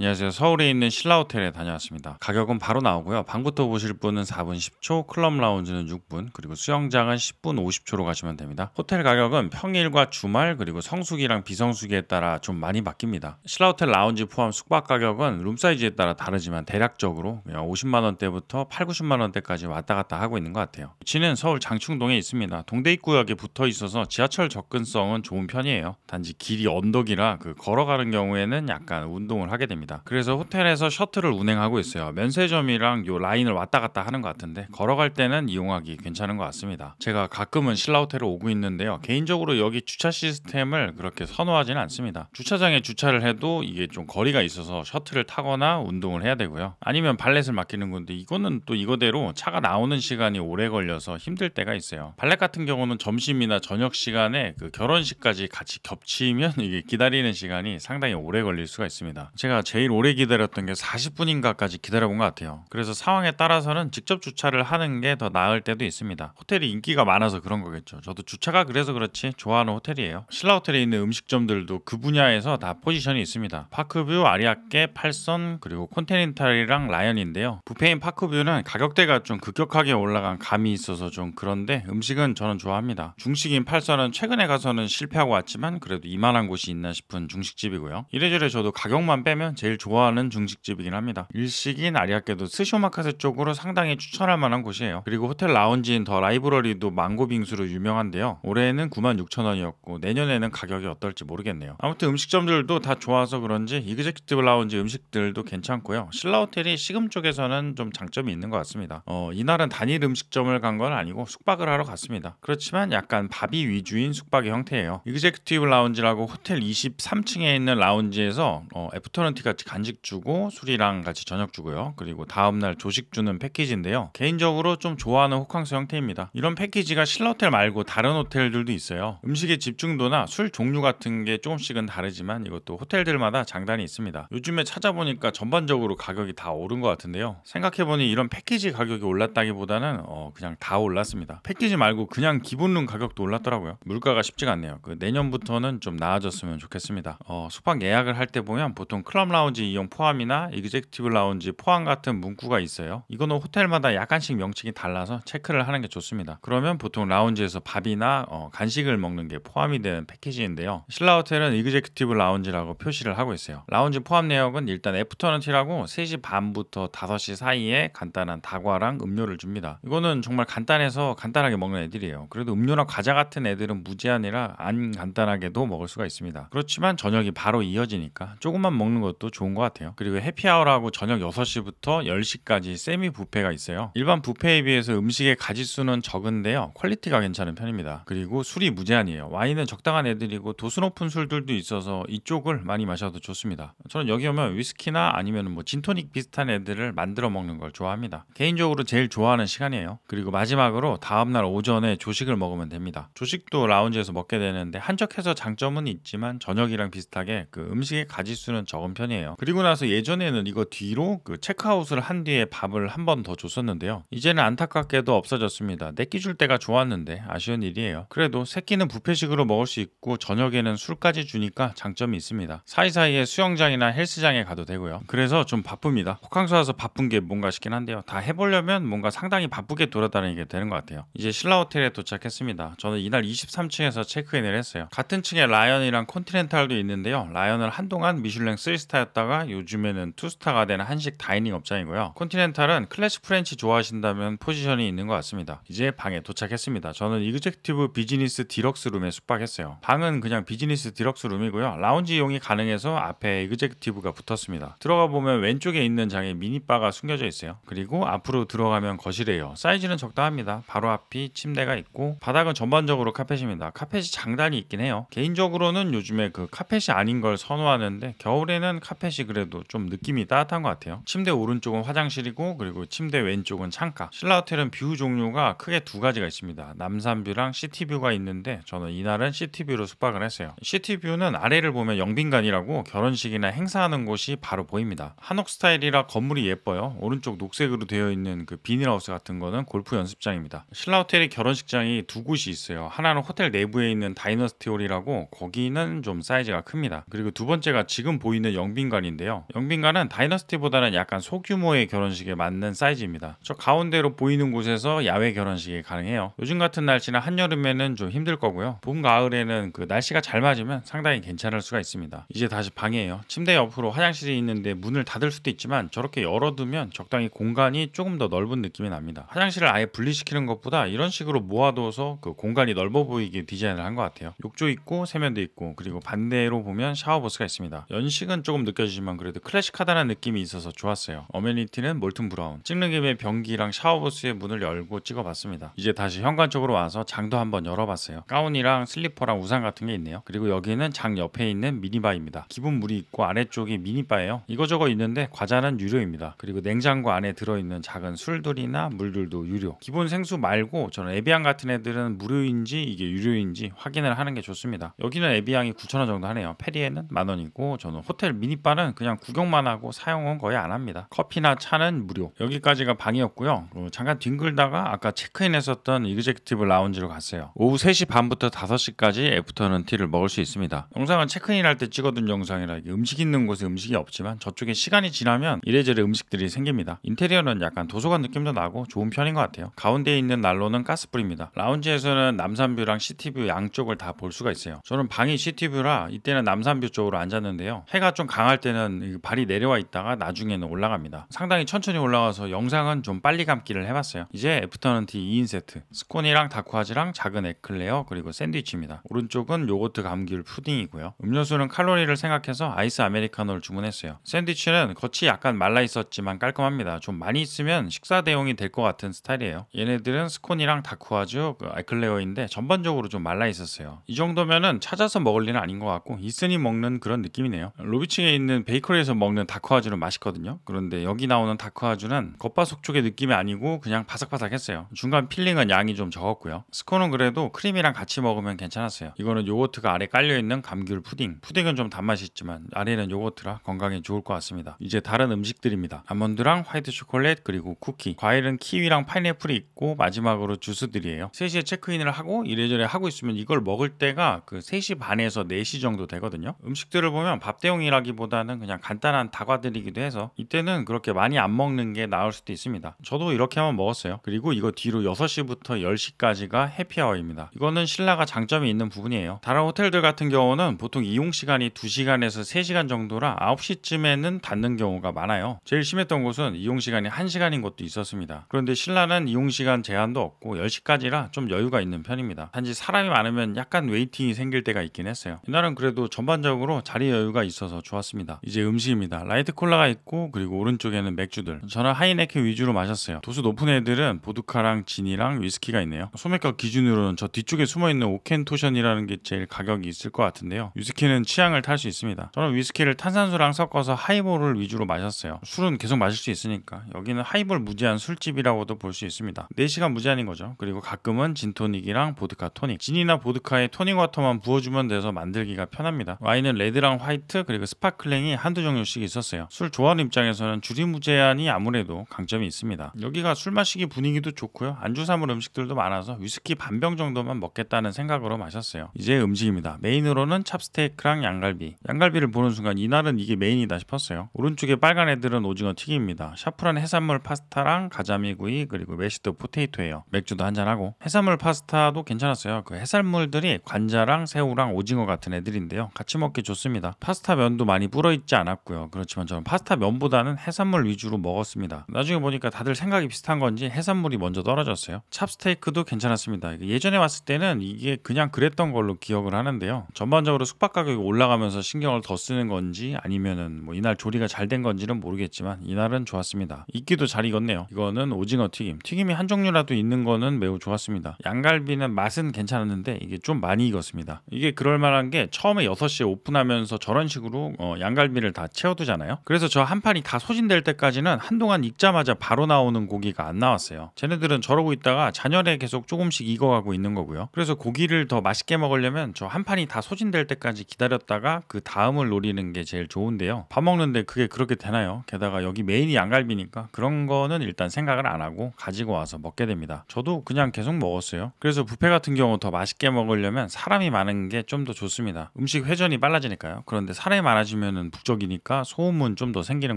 안녕하세요. 서울에 있는 신라호텔에 다녀왔습니다. 가격은 바로 나오고요. 방부터 보실 분은 4분 10초, 클럽 라운지는 6분, 그리고 수영장은 10분 50초로 가시면 됩니다. 호텔 가격은 평일과 주말, 그리고 성수기랑 비성수기에 따라 좀 많이 바뀝니다. 신라호텔 라운지 포함 숙박 가격은 룸 사이즈에 따라 다르지만 대략적으로 50만원대부터 8, 90만원대까지 왔다 갔다 하고 있는 것 같아요. 위치는 서울 장충동에 있습니다. 동대입구역에 붙어 있어서 지하철 접근성은 좋은 편이에요. 단지 길이 언덕이라 그 걸어가는 경우에는 약간 운동을 하게 됩니다. 있니다 그래서 호텔에서 셔틀을 운행하고 있어요. 면세점이랑 요 라인을 왔다 갔다 하는 것 같은데 걸어갈 때는 이용하기 괜찮은 것 같습니다. 제가 가끔은 신라 호텔을 오고 있는데요. 개인적으로 여기 주차 시스템을 그렇게 선호하지는 않습니다. 주차장에 주차를 해도 이게 좀 거리가 있어서 셔틀을 타거나 운동을 해야 되고요. 아니면 발렛을 맡기는 건데 이거는 또 이거대로 차가 나오는 시간이 오래 걸려서 힘들 때가 있어요. 발렛 같은 경우는 점심이나 저녁 시간에 그 결혼식까지 같이 겹치면 이게 기다리는 시간이 상당히 오래 걸릴 수가 있습니다. 제가 제 제일 오래 기다렸던 게 40분인가까지 기다려본 것 같아요. 그래서 상황에 따라서는 직접 주차를 하는 게 더 나을 때도 있습니다. 호텔이 인기가 많아서 그런 거겠죠. 저도 주차가 그래서 그렇지 좋아하는 호텔이에요. 신라 호텔에 있는 음식점들도 그 분야에서 다 포지션이 있습니다. 파크뷰, 아리아께, 팔선 그리고 콘테니탈이랑 라연인데요. 부페인 파크뷰는 가격대가 좀 급격하게 올라간 감이 있어서 좀 그런데 음식은 저는 좋아합니다. 중식인 팔선은 최근에 가서는 실패하고 왔지만 그래도 이만한 곳이 있나 싶은 중식집이고요. 이래저래 저도 가격만 빼면 제일 좋아하는 중식집이긴 합니다. 일식인 아리아께도 스쇼마카세 쪽으로 상당히 추천할 만한 곳이에요. 그리고 호텔 라운지인 더 라이브러리도 망고 빙수로 유명한데요. 올해에는 96,000원이었고 내년에는 가격이 어떨지 모르겠네요. 아무튼 음식점들도 다 좋아서 그런지 이그제큐티브 라운지 음식들도 괜찮고요. 신라 호텔이 시금 쪽에서는 좀 장점이 있는 것 같습니다. 어, 이날은 단일 음식점을 간 건 아니고 숙박을 하러 갔습니다. 그렇지만 약간 밥이 위주인 숙박의 형태예요. 이그제큐티브 라운지라고 호텔 23층에 있는 라운지에서 어, 애프터눈티가 같이 간식 주고 술이랑 같이 저녁 주고요. 그리고 다음날 조식 주는 패키지인데요. 개인적으로 좀 좋아하는 호캉스 형태입니다. 이런 패키지가 실라호텔 말고 다른 호텔들도 있어요. 음식의 집중도나 술 종류 같은 게 조금씩은 다르지만 이것도 호텔들마다 장단이 있습니다. 요즘에 찾아보니까 전반적으로 가격이 다 오른 것 같은데요. 생각해보니 이런 패키지 가격이 올랐다기보다는 어 그냥 다 올랐습니다. 패키지 말고 그냥 기본룸 가격도 올랐더라고요. 물가가 쉽지가 않네요. 그 내년부터는 좀 나아졌으면 좋겠습니다. 어, 숙박 예약을 할 때 보면 보통 클럽 라운지 이용 포함이나 이그젝티브 라운지 포함 같은 문구가 있어요. 이거는 호텔마다 약간씩 명칭이 달라서 체크를 하는 게 좋습니다. 그러면 보통 라운지에서 밥이나 어, 간식을 먹는 게 포함이 되는 패키지인데요. 신라 호텔은 이그젝티브 라운지라고 표시를 하고 있어요. 라운지 포함 내역은 일단 애프터너티라고 3시 반부터 5시 사이에 간단한 다과랑 음료를 줍니다. 이거는 정말 간단해서 간단하게 먹는 애들이에요. 그래도 음료나 과자 같은 애들은 무제한이라 안 간단하게도 먹을 수가 있습니다. 그렇지만 저녁이 바로 이어지니까 조금만 먹는 것도 더 좋은 것 같아요. 그리고 해피아워라고 저녁 6시부터 10시까지 세미 부페가 있어요. 일반 부페에 비해서 음식의 가지수는 적은데요. 퀄리티가 괜찮은 편입니다. 그리고 술이 무제한이에요. 와인은 적당한 애들이고 도수 높은 술들도 있어서 이쪽을 많이 마셔도 좋습니다. 저는 여기 오면 위스키나 아니면 뭐 진토닉 비슷한 애들을 만들어 먹는 걸 좋아합니다. 개인적으로 제일 좋아하는 시간이에요. 그리고 마지막으로 다음날 오전에 조식을 먹으면 됩니다. 조식도 라운지에서 먹게 되는데 한적해서 장점은 있지만 저녁이랑 비슷하게 그 음식의 가지수는 적은 편이에요. 해요. 그리고 나서 예전에는 이거 뒤로 그 체크아웃을 한 뒤에 밥을 한 번 더 줬었는데요. 이제는 안타깝게도 없어졌습니다. 내 끼 줄 때가 좋았는데 아쉬운 일이에요. 그래도 새끼는 부페식으로 먹을 수 있고 저녁에는 술까지 주니까 장점이 있습니다. 사이사이에 수영장이나 헬스장에 가도 되고요. 그래서 좀 바쁩니다. 호캉스 와서 바쁜 게 뭔가 싶긴 한데요. 다 해보려면 뭔가 상당히 바쁘게 돌아다니게 되는 것 같아요. 이제 신라 호텔에 도착했습니다. 저는 이날 23층에서 체크인을 했어요. 같은 층에 라이언이랑 컨티넨탈도 있는데요. 라이언을 한동안 미슐랭 3스타 스타였다가 요즘에는 투스타가 된 한식 다이닝 업장이고요. 콘티넨탈은 클래식 프렌치 좋아하신다면 포지션이 있는 것 같습니다. 이제 방에 도착했습니다. 저는 이그젝티브 비즈니스 디럭스 룸에 숙박했어요. 방은 그냥 비즈니스 디럭스 룸이고요. 라운지 이 용이 가능해서 앞에 이그젝티브가 붙었습니다. 들어가 보면 왼쪽에 있는 장에 미니바가 숨겨져 있어요. 그리고 앞으로 들어가면 거실이에요. 사이즈는 적당합니다. 바로 앞이 침대가 있고 바닥은 전반적으로 카펫입니다. 카펫이 장단이 있긴 해요. 개인적으로는 요즘에 그 카펫이 아닌 걸 선호하는데 겨울에는 카펫 카펫이 그래도 좀 느낌이 따뜻한 것 같아요. 침대 오른쪽은 화장실이고 그리고 침대 왼쪽은 창가. 신라 호텔은 뷰 종류가 크게 두 가지가 있습니다. 남산뷰랑 시티뷰가 있는데 저는 이날은 시티뷰로 숙박을 했어요. 시티뷰는 아래를 보면 영빈관이라고 결혼식이나 행사하는 곳이 바로 보입니다. 한옥 스타일이라 건물이 예뻐요. 오른쪽 녹색으로 되어 있는 그 비닐하우스 같은 거는 골프 연습장입니다. 신라 호텔의 결혼식장이 두 곳이 있어요. 하나는 호텔 내부에 있는 다이너스티 홀이라고 거기는 좀 사이즈가 큽니다. 그리고 두 번째가 지금 보이는 영빈 영빈관인데요. 영빈관은 다이너스티보다는 약간 소규모의 결혼식에 맞는 사이즈입니다. 저 가운데로 보이는 곳에서 야외 결혼식이 가능해요. 요즘 같은 날씨나 한여름에는 좀 힘들 거고요. 봄 가을에는 그 날씨가 잘 맞으면 상당히 괜찮을 수가 있습니다. 이제 다시 방이에요. 침대 옆으로 화장실이 있는데 문을 닫을 수도 있지만 저렇게 열어두면 적당히 공간이 조금 더 넓은 느낌이 납니다. 화장실을 아예 분리시키는 것보다 이런 식으로 모아둬서 그 공간이 넓어 보이게 디자인을 한 것 같아요. 욕조 있고 세면대 있고 그리고 반대로 보면 샤워부스가 있습니다. 연식은 조금 느껴지지만 그래도 클래식하다는 느낌이 있어서 좋았어요. 어메니티는 몰튼 브라운. 찍는 김에 변기랑 샤워부스의 문을 열고 찍어봤습니다. 이제 다시 현관 쪽으로 와서 장도 한번 열어봤어요. 가운이랑 슬리퍼랑 우산 같은 게 있네요. 그리고 여기는 장 옆에 있는 미니바입니다. 기본 물이 있고 아래쪽이 미니바예요. 이거저거 있는데 과자는 유료입니다. 그리고 냉장고 안에 들어있는 작은 술들이나 물들도 유료. 기본 생수 말고 저는 에비앙 같은 애들은 무료인지 이게 유료인지 확인을 하는 게 좋습니다. 여기는 에비앙이 9,000원 정도 하네요. 페리에는 만원이고 저는 호텔 미니 이빨은 그냥 구경만 하고 사용은 거의 안 합니다. 커피나 차는 무료. 여기까지가 방이었고요. 어, 잠깐 뒹굴다가 아까 체크인 했었던 이그젝티브 라운지로 갔어요. 오후 3시 반부터 5시까지 애프터는 티를 먹을 수 있습니다. 영상은 체크인 할때 찍어둔 영상이라 음식 있는 곳에 음식이 없지만 저쪽에 시간이 지나면 이래저래 음식들이 생깁니다. 인테리어는 약간 도서관 느낌도 나고 좋은 편인 것 같아요. 가운데에 있는 난로는 가스불입니다. 라운지에서는 남산뷰랑 시티뷰 양쪽을 다 볼 수가 있어요. 저는 방이 시티뷰라 이때는 남산뷰 쪽으로 앉았는데요. 해가 좀 강한 당할 때는 발이 내려와 있다가 나중에는 올라갑니다. 상당히 천천히 올라가서 영상은 좀 빨리 감기를 해봤어요. 이제 애프터넌티 2인 세트 스콘이랑 다쿠아지랑 작은 에클레어 그리고 샌드위치입니다. 오른쪽은 요거트 감귤 푸딩이고요. 음료수는 칼로리를 생각해서 아이스 아메리카노를 주문했어요. 샌드위치는 겉이 약간 말라 있었지만 깔끔합니다. 좀 많이 있으면 식사 대용이 될 것 같은 스타일이에요. 얘네들은 스콘이랑 다쿠아주 그 에클레어인데 전반적으로 좀 말라 있었어요. 이 정도면은 찾아서 먹을 일은 아닌 것 같고 있으니 먹는 그런 느낌이네요. 로비층에 있는 베이커리에서 먹는 다크아주는 맛있거든요. 그런데 여기 나오는 다크아주는 겉바속 촉의 느낌이 아니고 그냥 바삭바삭했어요. 중간 필링은 양이 좀 적었고요. 스콘은 그래도 크림이랑 같이 먹으면 괜찮았어요. 이거는 요거트가 아래 깔려있는 감귤 푸딩. 푸딩은 좀 단맛이 있지만 아래는 요거트라 건강에 좋을 것 같습니다. 이제 다른 음식들입니다. 아몬드랑 화이트 초콜릿 그리고 쿠키. 과일은 키위랑 파인애플이 있고 마지막으로 주스들이에요. 3시에 체크인을 하고 이래저래 하고 있으면 이걸 먹을 때가 그 3시 반에서 4시 정도 되거든요. 음식들을 보면 밥 대용이라기보다 보다는 그냥 간단한 다과들이기도 해서 이때는 그렇게 많이 안 먹는 게 나을 수도 있습니다. 저도 이렇게 한번 먹었어요. 그리고 이거 뒤로 6시부터 10시까지가 해피아워입니다. 이거는 신라가 장점이 있는 부분이에요. 다른 호텔들 같은 경우는 보통 이용 시간이 2시간에서 3시간 정도라 9시쯤에는 닫는 경우가 많아요. 제일 심했던 곳은 이용 시간이 1시간인 곳도 있었습니다. 그런데 신라는 이용 시간 제한도 없고 10시까지라 좀 여유가 있는 편입니다. 단지 사람이 많으면 약간 웨이팅이 생길 때가 있긴 했어요. 이날은 그래도 전반적으로 자리 여유가 있어서 좋았습니다. 있습니다. 이제 음식입니다. 라이트 콜라가 있고 그리고 오른쪽에는 맥주들. 저는 하이네켄 위주로 마셨어요. 도수 높은 애들은 보드카랑 진이랑 위스키가 있네요. 소매가 기준으로는 저 뒤쪽에 숨어있는 오켄토션이라는 게 제일 가격이 있을 것 같은데요. 위스키는 취향을 탈 수 있습니다. 저는 위스키를 탄산수랑 섞어서 하이볼을 위주로 마셨어요. 술은 계속 마실 수 있으니까 여기는 하이볼 무제한 술집이라고도 볼 수 있습니다. 4시간 무제한인 거죠. 그리고 가끔은 진토닉이랑 보드카 토닉. 진이나 보드카에 토닉 워터만 부어주면 돼서 만들기가 편합니다. 와인은 레드랑 화이트 그리고 스파클 플랭이 한두 종류씩 있었어요. 술 좋아하는 입장에서는 줄리무제한이 아무래도 강점이 있습니다. 여기가 술 마시기 분위기도 좋고요. 안주 사물 음식들도 많아서 위스키 반 병 정도만 먹겠다는 생각으로 마셨어요. 이제 음식입니다. 메인으로는 찹스테이크랑 양갈비. 양갈비를 보는 순간 이날은 이게 메인이다 싶었어요. 오른쪽에 빨간 애들은 오징어 튀김입니다. 샤프란 해산물 파스타랑 가자미구이 그리고 메시드 포테이토예요. 맥주도 한잔하고 해산물 파스타도 괜찮았어요. 그 해산물들이 관자랑 새우랑 오징어 같은 애들인데요. 같이 먹기 좋습니다. 파스타 면도 많이 뿌 불어 있지 않았고요. 그렇지만 저는 파스타 면보다는 해산물 위주로 먹었습니다. 나중에 보니까 다들 생각이 비슷한 건지 해산물이 먼저 떨어졌어요. 찹스테이크도 괜찮았습니다. 예전에 왔을 때는 이게 그냥 그랬던 걸로 기억을 하는데요. 전반적으로 숙박 가격이 올라가면서 신경을 더 쓰는 건지 아니면은 뭐 이날 조리가 잘 된 건지는 모르겠지만 이날은 좋았습니다. 익기도 잘 익었네요. 이거는 오징어 튀김. 튀김이 한 종류라도 있는 거는 매우 좋았습니다. 양갈비는 맛은 괜찮았는데 이게 좀 많이 익었습니다. 이게 그럴 만한 게 처음에 6시에 오픈하면서 저런 식으로 어 양갈비를 다 채워두잖아요. 그래서 저 한 판이 다 소진될 때까지는 한동안 익자마자 바로 나오는 고기가 안 나왔어요. 쟤네들은 저러고 있다가 잔열에 계속 조금씩 익어가고 있는 거고요. 그래서 고기를 더 맛있게 먹으려면 저 한 판이 다 소진될 때까지 기다렸다가 그 다음을 노리는 게 제일 좋은데요. 밥 먹는데 그게 그렇게 되나요? 게다가 여기 메인이 양갈비니까 그런 거는 일단 생각을 안 하고 가지고 와서 먹게 됩니다. 저도 그냥 계속 먹었어요. 그래서 뷔페 같은 경우 더 맛있게 먹으려면 사람이 많은 게 좀 더 좋습니다. 음식 회전이 빨라지니까요. 그런데 사람이 많아지면 왜면은 북적이니까 소음은 좀 더 생기는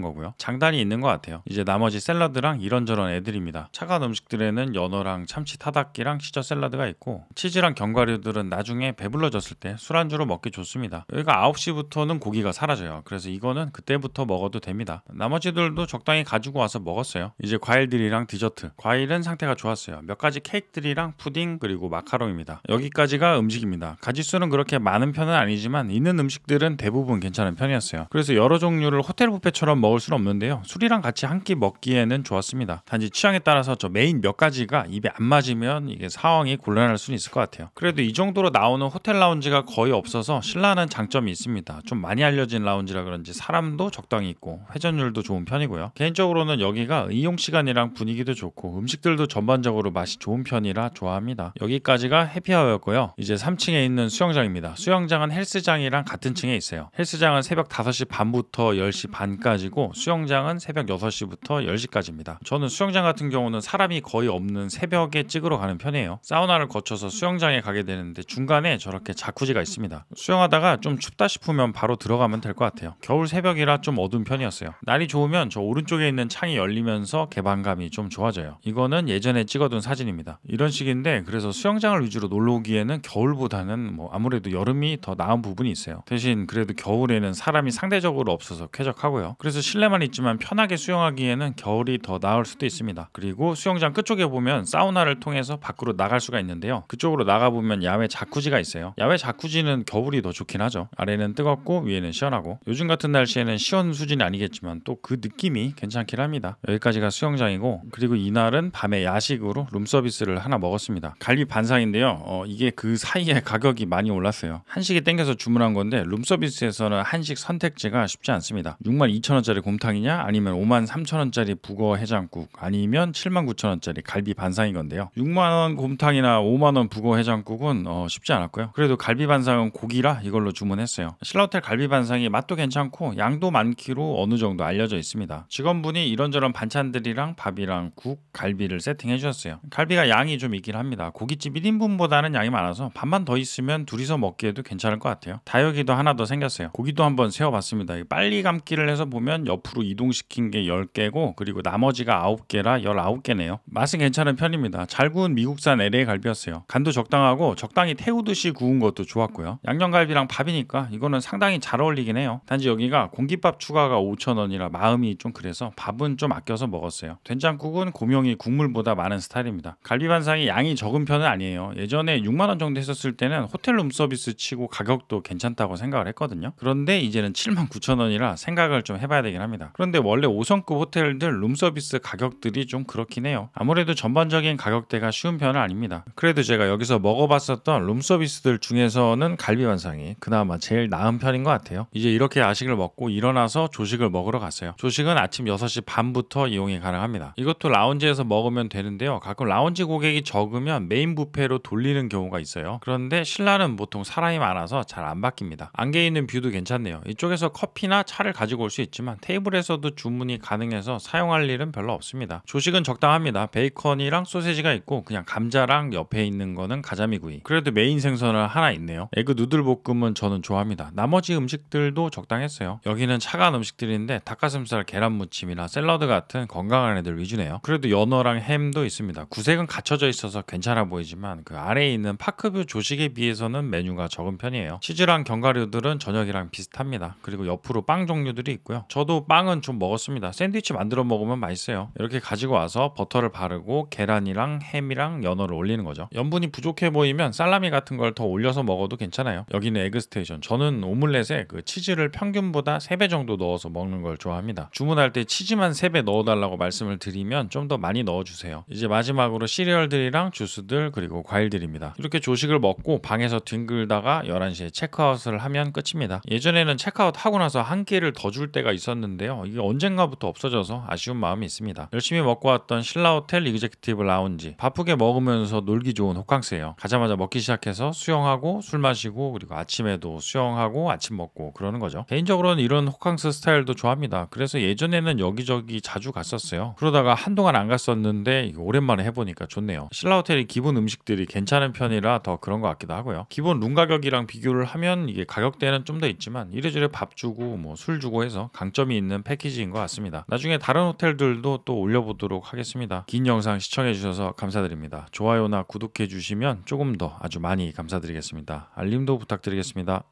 거고요. 장단이 있는 것 같아요. 이제 나머지 샐러드랑 이런저런 애들입니다. 차가운 음식들에는 연어랑 참치 타닥기랑 시저 샐러드가 있고 치즈랑 견과류들은 나중에 배불러졌을 때 술안주로 먹기 좋습니다. 여기가 9시부터는 고기가 사라져요. 그래서 이거는 그때부터 먹어도 됩니다. 나머지들도 적당히 가지고 와서 먹었어요. 이제 과일들이랑 디저트. 과일은 상태가 좋았어요. 몇 가지 케이크들이랑 푸딩 그리고 마카롱입니다. 여기까지가 음식입니다. 가지수는 그렇게 많은 편은 아니지만 있는 음식들은 대부분 괜찮은 편이었어요. 해놨어요. 그래서 여러 종류를 호텔 뷔페처럼 먹을 수는 없는데요. 술이랑 같이 한 끼 먹기에는 좋았습니다. 단지 취향에 따라서 저 메인 몇 가지가 입에 안 맞으면 이게 상황이 곤란할 수는 있을 것 같아요. 그래도 이 정도로 나오는 호텔 라운지가 거의 없어서 신라는 장점이 있습니다. 좀 많이 알려진 라운지라 그런지 사람도 적당히 있고 회전율도 좋은 편이고요. 개인적으로는 여기가 이용 시간이랑 분위기도 좋고 음식들도 전반적으로 맛이 좋은 편이라 좋아합니다. 여기까지가 해피하우였고요. 이제 3층에 있는 수영장입니다. 수영장은 헬스장이랑 같은 층에 있어요. 헬스장은 새벽 5시 반부터 10시 반까지고 수영장은 새벽 6시부터 10시까지입니다. 저는 수영장 같은 경우는 사람이 거의 없는 새벽에 찍으러 가는 편이에요. 사우나를 거쳐서 수영장에 가게 되는데 중간에 저렇게 자쿠지가 있습니다. 수영하다가 좀 춥다 싶으면 바로 들어가면 될 것 같아요. 겨울 새벽이라 좀 어두운 편이었어요. 날이 좋으면 저 오른쪽에 있는 창이 열리면서 개방감이 좀 좋아져요. 이거는 예전에 찍어둔 사진입니다. 이런 식인데 그래서 수영장을 위주로 놀러 오기에는 겨울보다는 뭐 아무래도 여름이 더 나은 부분이 있어요. 대신 그래도 겨울에는 사람 사람이 상대적으로 없어서 쾌적하고요. 그래서 실내만 있지만 편하게 수영하기에는 겨울이 더 나을 수도 있습니다. 그리고 수영장 끝쪽에 보면 사우나를 통해서 밖으로 나갈 수가 있는데요. 그쪽으로 나가보면 야외 자쿠지가 있어요. 야외 자쿠지는 겨울이 더 좋긴 하죠. 아래는 뜨겁고 위에는 시원하고 요즘 같은 날씨에는 시원 수준이 아니겠지만 또 그 느낌이 괜찮긴 합니다. 여기까지가 수영장이고 그리고 이날은 밤에 야식으로 룸서비스를 하나 먹었습니다. 갈비 반상인데요. 어, 이게 그 사이에 가격이 많이 올랐어요. 한식이 땡겨서 주문한 건데 룸서비스에서는 한식 선 선택지가 쉽지 않습니다. 6만 2천 원짜리 곰탕이냐 아니면 5만 3천 원짜리 북어 해장국 아니면 7만 9천 원짜리 갈비 반상인 건데요. 6만 원 곰탕이나 5만 원 북어 해장국은 어, 쉽지 않았고요. 그래도 갈비 반상은 고기라 이걸로 주문했어요. 신라호텔 갈비 반상이 맛도 괜찮고 양도 많기로 어느 정도 알려져 있습니다. 직원분이 이런저런 반찬들이랑 밥이랑 국, 갈비를 세팅해 주셨어요. 갈비가 양이 좀 있긴 합니다. 고깃집 1인분보다는 양이 많아서 밥만 더 있으면 둘이서 먹기에도 괜찮을 것 같아요. 다육이도 하나 더 생겼어요. 고기도 한번 세 세어봤습니다. 빨리 감기를 해서 보면 옆으로 이동시킨 게 10개고 그리고 나머지가 9개라 19개네요. 맛은 괜찮은 편입니다. 잘 구운 미국산 LA 갈비였어요. 간도 적당하고 적당히 태우듯이 구운 것도 좋았고요. 양념갈비랑 밥이니까 이거는 상당히 잘 어울리긴 해요. 단지 여기가 공깃밥 추가가 5,000원이라 마음이 좀 그래서 밥은 좀 아껴서 먹었어요. 된장국은 고명이 국물보다 많은 스타일입니다. 갈비 반상이 양이 적은 편은 아니에요. 예전에 6만원 정도 했었을 때는 호텔 룸서비스 치고 가격도 괜찮다고 생각을 했거든요. 그런데 이제는 기준은 7만 9천 원이라 생각을 좀 해봐야 되긴 합니다. 그런데 원래 5성급 호텔들 룸서비스 가격들이 좀 그렇긴 해요. 아무래도 전반적인 가격대가 쉬운 편은 아닙니다. 그래도 제가 여기서 먹어봤었던 룸서비스들 중에서는 갈비반상이 그나마 제일 나은 편인 것 같아요. 이제 이렇게 야식을 먹고 일어나서 조식을 먹으러 갔어요. 조식은 아침 6시 반부터 이용이 가능합니다. 이것도 라운지에서 먹으면 되는데요. 가끔 라운지 고객이 적으면 메인 부페로 돌리는 경우가 있어요. 그런데 신라는 보통 사람이 많아서 잘 안 바뀝니다. 안개 있는 뷰도 괜찮네요. 이쪽에서 커피나 차를 가지고 올 수 있지만 테이블에서도 주문이 가능해서 사용할 일은 별로 없습니다. 조식은 적당합니다. 베이컨이랑 소세지가 있고 그냥 감자랑 옆에 있는 거는 가자미구이. 그래도 메인 생선은 하나 있네요. 에그 누들 볶음은 저는 좋아합니다. 나머지 음식들도 적당했어요. 여기는 차가운 음식들인데 닭가슴살 계란 무침이나 샐러드 같은 건강한 애들 위주네요. 그래도 연어랑 햄도 있습니다. 구색은 갖춰져 있어서 괜찮아 보이지만 그 아래에 있는 파크뷰 조식에 비해서는 메뉴가 적은 편이에요. 치즈랑 견과류들은 저녁이랑 비슷합니다. 있습니다. 그리고 옆으로 빵 종류들이 있고요. 저도 빵은 좀 먹었습니다. 샌드위치 만들어 먹으면 맛있어요. 이렇게 가지고 와서 버터를 바르고 계란이랑 햄이랑 연어를 올리는 거죠. 염분이 부족해 보이면 살라미 같은 걸 더 올려서 먹어도 괜찮아요. 여기는 에그 스테이션. 저는 오믈렛에 그 치즈를 평균보다 3배 정도 넣어서 먹는 걸 좋아합니다. 주문할 때 치즈만 3배 넣어달라고 말씀을 드리면 좀 더 많이 넣어주세요. 이제 마지막으로 시리얼들이랑 주스들 그리고 과일들입니다. 이렇게 조식을 먹고 방에서 뒹글다가 11시에 체크아웃을 하면 끝입니다. 예전에는 체크 체크아웃 하고 나서 한 끼를 더 줄 때가 있었는데요. 이게 언젠가부터 없어져서 아쉬운 마음이 있습니다. 열심히 먹고 왔던 신라 호텔 이그젝티브 라운지 바쁘게 먹으면서 놀기 좋은 호캉스예요. 가자마자 먹기 시작해서 수영하고 술 마시고 그리고 아침에도 수영하고 아침 먹고 그러는 거죠. 개인적으로는 이런 호캉스 스타일도 좋아합니다. 그래서 예전에는 여기저기 자주 갔었어요. 그러다가 한동안 안 갔었는데 오랜만에 해보니까 좋네요. 신라 호텔이 기본 음식들이 괜찮은 편이라 더 그런 것 같기도 하고요. 기본 룸 가격이랑 비교를 하면 이게 가격대는 좀 더 있지만 이래저래 확실히 밥 주고 뭐 술 주고 해서 강점이 있는 패키지인 것 같습니다. 나중에 다른 호텔들도 또 올려보도록 하겠습니다. 긴 영상 시청해주셔서 감사드립니다. 좋아요나 구독해주시면 조금 더 아주 많이 감사드리겠습니다. 알림도 부탁드리겠습니다.